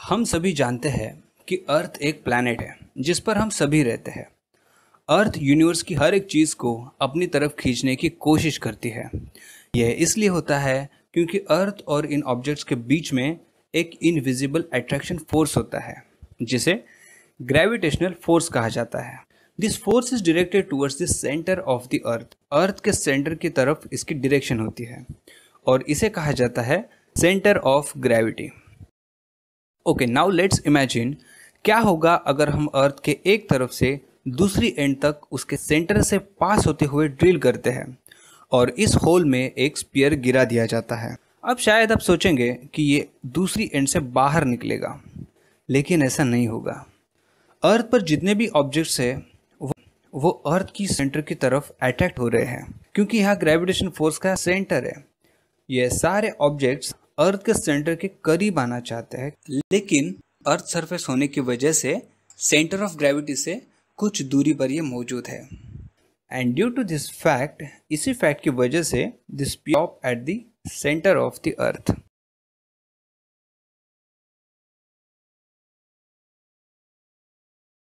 हम सभी जानते हैं कि अर्थ एक प्लानट है जिस पर हम सभी रहते हैं अर्थ यूनिवर्स की हर एक चीज़ को अपनी तरफ खींचने की कोशिश करती है यह इसलिए होता है क्योंकि अर्थ और इन ऑब्जेक्ट्स के बीच में एक इनविजिबल अट्रैक्शन फोर्स होता है जिसे ग्रेविटेशनल फोर्स कहा जाता है this force is directed towards the centre of the earth earth के सेंटर की तरफ इसकी डिरेक्शन होती है और इसे कहा जाता है centre of gravity okay now let's imagine क्या होगा अगर हम अर्थ के एक तरफ से दूसरी एंड तक उसके सेंटर से पास होते हुए ड्रिल करते हैं और इस होल में एक स्पीयर गिरा दिया जाता है अब शायद आप सोचेंगे कि ये दूसरी एंड से बाहर निकलेगा लेकिन ऐसा नहीं होगा अर्थ पर जितने भी ऑब्जेक्ट्स हैं वो, वो अर्थ की सेंटर की तरफ अट्रैक्ट हो रहे हैं क्योंकि यहाँ ग्रेविटेशन फोर्स का सेंटर है ये सारे ऑब्जेक्ट्स अर्थ के सेंटर के करीब आना चाहते हैं लेकिन अर्थ सरफेस होने की वजह से सेंटर ऑफ ग्रेविटी से कुछ दूरी पर यह मौजूद है and due to this fact इसी फैक्ट की वजह से this pop at the centre of the earth